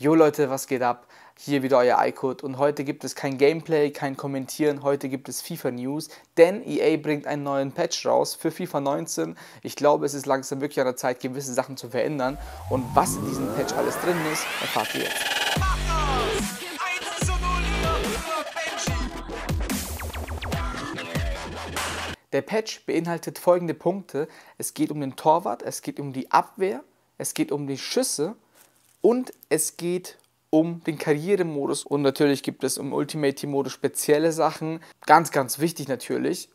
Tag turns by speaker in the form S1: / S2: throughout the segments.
S1: Jo Leute, was geht ab? Hier wieder euer iCode und heute gibt es kein Gameplay, kein Kommentieren, heute gibt es FIFA News, denn EA bringt einen neuen Patch raus für FIFA 19. Ich glaube, es ist langsam wirklich an der Zeit, gewisse Sachen zu verändern und was in diesem Patch alles drin ist, erfahrt ihr jetzt. Der Patch beinhaltet folgende Punkte. Es geht um den Torwart, es geht um die Abwehr, es geht um die Schüsse und es geht um den Karrieremodus und natürlich gibt es im Ultimate Team Modus spezielle Sachen. Ganz, ganz wichtig natürlich.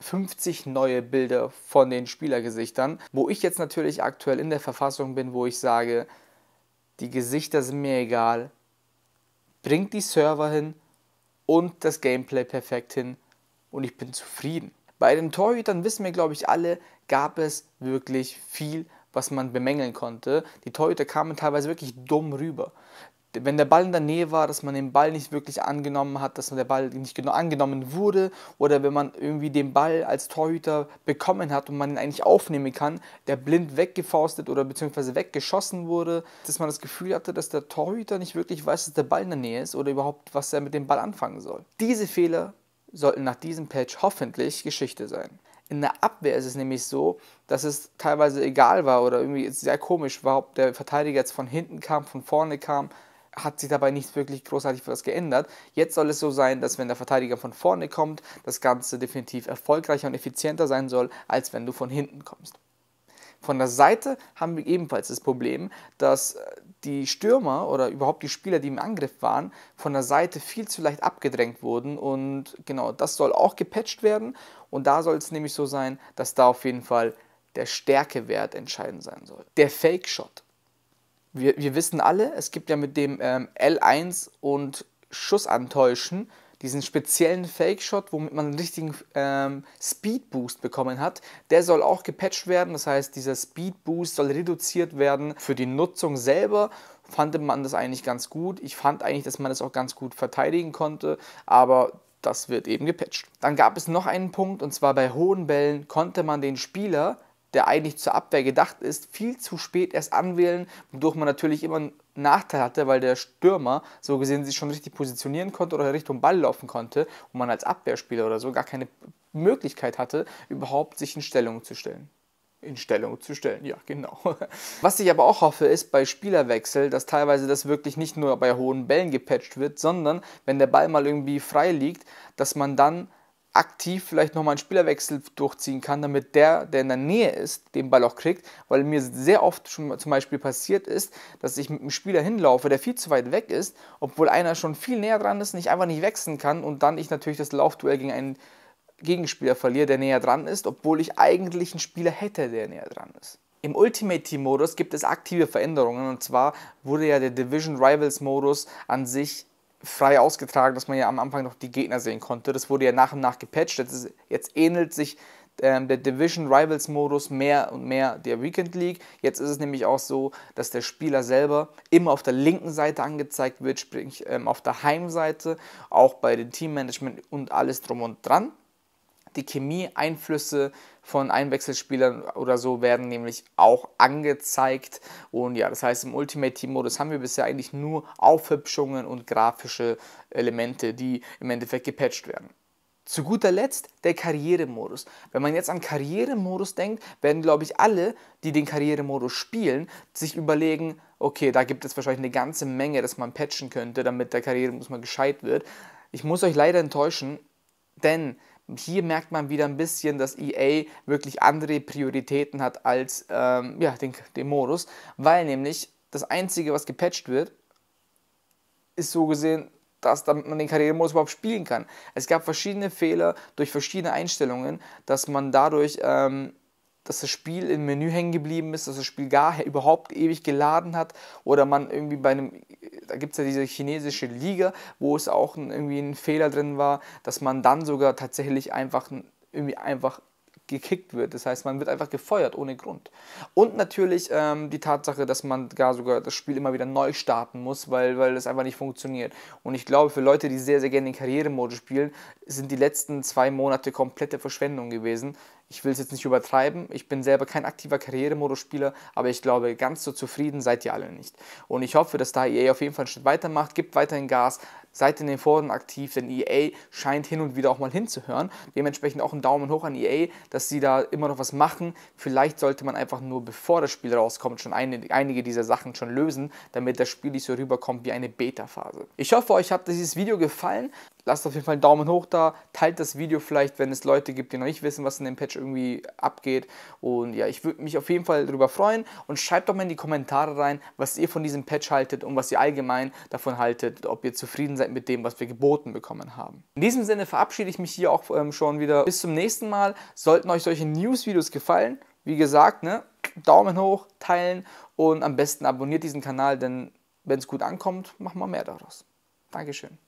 S1: 50 neue Bilder von den Spielergesichtern, wo ich jetzt natürlich aktuell in der Verfassung bin, wo ich sage, die Gesichter sind mir egal, bringt die Server hin und das Gameplay perfekt hin und ich bin zufrieden. Bei den Torhütern wissen wir, glaube ich, alle, gab es wirklich viel was man bemängeln konnte. Die Torhüter kamen teilweise wirklich dumm rüber. Wenn der Ball in der Nähe war, dass man den Ball nicht wirklich angenommen hat, dass der Ball nicht genau angenommen wurde oder wenn man irgendwie den Ball als Torhüter bekommen hat und man ihn eigentlich aufnehmen kann, der blind weggefaustet oder beziehungsweise weggeschossen wurde, dass man das Gefühl hatte, dass der Torhüter nicht wirklich weiß, dass der Ball in der Nähe ist oder überhaupt, was er mit dem Ball anfangen soll. Diese Fehler sollten nach diesem Patch hoffentlich Geschichte sein. In der Abwehr ist es nämlich so, dass es teilweise egal war oder irgendwie sehr komisch war, ob der Verteidiger jetzt von hinten kam, von vorne kam, hat sich dabei nicht wirklich großartig was geändert. Jetzt soll es so sein, dass wenn der Verteidiger von vorne kommt, das Ganze definitiv erfolgreicher und effizienter sein soll, als wenn du von hinten kommst. Von der Seite haben wir ebenfalls das Problem, dass äh, die Stürmer oder überhaupt die Spieler, die im Angriff waren, von der Seite viel zu leicht abgedrängt wurden. Und genau, das soll auch gepatcht werden. Und da soll es nämlich so sein, dass da auf jeden Fall der Stärkewert entscheidend sein soll. Der Fake Shot. Wir, wir wissen alle, es gibt ja mit dem ähm, L1 und Schussantäuschen diesen speziellen Fake-Shot, womit man einen richtigen ähm, Speed-Boost bekommen hat. Der soll auch gepatcht werden, das heißt, dieser Speed-Boost soll reduziert werden. Für die Nutzung selber fand man das eigentlich ganz gut. Ich fand eigentlich, dass man das auch ganz gut verteidigen konnte, aber das wird eben gepatcht. Dann gab es noch einen Punkt, und zwar bei hohen Bällen konnte man den Spieler der eigentlich zur Abwehr gedacht ist, viel zu spät erst anwählen, wodurch man natürlich immer Nachteil hatte, weil der Stürmer so gesehen sich schon richtig positionieren konnte oder Richtung Ball laufen konnte und man als Abwehrspieler oder so gar keine Möglichkeit hatte, überhaupt sich in Stellung zu stellen in Stellung zu stellen. Ja, genau. Was ich aber auch hoffe, ist bei Spielerwechsel, dass teilweise das wirklich nicht nur bei hohen Bällen gepatcht wird, sondern wenn der Ball mal irgendwie frei liegt, dass man dann aktiv vielleicht nochmal einen Spielerwechsel durchziehen kann, damit der, der in der Nähe ist, den Ball auch kriegt, weil mir sehr oft schon zum Beispiel passiert ist, dass ich mit einem Spieler hinlaufe, der viel zu weit weg ist, obwohl einer schon viel näher dran ist und ich einfach nicht wechseln kann und dann ich natürlich das Laufduell gegen einen Gegenspieler verliere, der näher dran ist, obwohl ich eigentlich einen Spieler hätte, der näher dran ist. Im Ultimate Team Modus gibt es aktive Veränderungen und zwar wurde ja der Division Rivals Modus an sich frei ausgetragen, dass man ja am Anfang noch die Gegner sehen konnte. Das wurde ja nach und nach gepatcht. Jetzt, ist, jetzt ähnelt sich ähm, der Division Rivals Modus mehr und mehr der Weekend League. Jetzt ist es nämlich auch so, dass der Spieler selber immer auf der linken Seite angezeigt wird, sprich ähm, auf der Heimseite, auch bei dem Teammanagement und alles drum und dran die Chemieeinflüsse von Einwechselspielern oder so werden nämlich auch angezeigt. Und ja, das heißt, im Ultimate Team-Modus haben wir bisher eigentlich nur Aufhübschungen und grafische Elemente, die im Endeffekt gepatcht werden. Zu guter Letzt der Karrieremodus. Wenn man jetzt an Karrieremodus denkt, werden, glaube ich, alle, die den Karrieremodus spielen, sich überlegen, okay, da gibt es wahrscheinlich eine ganze Menge, dass man patchen könnte, damit der Karrieremodus mal gescheit wird. Ich muss euch leider enttäuschen, denn hier merkt man wieder ein bisschen, dass EA wirklich andere Prioritäten hat als ähm, ja, den, den Modus, weil nämlich das Einzige, was gepatcht wird, ist so gesehen dass man den Karrieremodus überhaupt spielen kann. Es gab verschiedene Fehler durch verschiedene Einstellungen, dass man dadurch ähm, dass das Spiel im Menü hängen geblieben ist, dass das Spiel gar überhaupt ewig geladen hat oder man irgendwie bei einem, da gibt es ja diese chinesische Liga, wo es auch ein, irgendwie ein Fehler drin war, dass man dann sogar tatsächlich einfach irgendwie einfach gekickt wird. Das heißt, man wird einfach gefeuert ohne Grund. Und natürlich ähm, die Tatsache, dass man gar sogar das Spiel immer wieder neu starten muss, weil, weil einfach nicht funktioniert. Und ich glaube, für Leute, die sehr, sehr gerne den Karrieremodus spielen, sind die letzten zwei Monate komplette Verschwendung gewesen, ich will es jetzt nicht übertreiben, ich bin selber kein aktiver Karrieremodus-Spieler, aber ich glaube, ganz so zufrieden seid ihr alle nicht. Und ich hoffe, dass da EA auf jeden Fall einen Schritt weitermacht, gibt weiterhin Gas, seid in den Foren aktiv, denn EA scheint hin und wieder auch mal hinzuhören. Dementsprechend auch einen Daumen hoch an EA, dass sie da immer noch was machen. Vielleicht sollte man einfach nur, bevor das Spiel rauskommt, schon eine, einige dieser Sachen schon lösen, damit das Spiel nicht so rüberkommt wie eine Beta-Phase. Ich hoffe, euch hat dieses Video gefallen lasst auf jeden Fall einen Daumen hoch da, teilt das Video vielleicht, wenn es Leute gibt, die noch nicht wissen, was in dem Patch irgendwie abgeht. Und ja, ich würde mich auf jeden Fall darüber freuen und schreibt doch mal in die Kommentare rein, was ihr von diesem Patch haltet und was ihr allgemein davon haltet, ob ihr zufrieden seid mit dem, was wir geboten bekommen haben. In diesem Sinne verabschiede ich mich hier auch ähm, schon wieder. Bis zum nächsten Mal. Sollten euch solche News-Videos gefallen, wie gesagt, ne, Daumen hoch, teilen und am besten abonniert diesen Kanal, denn wenn es gut ankommt, machen wir mehr daraus. Dankeschön.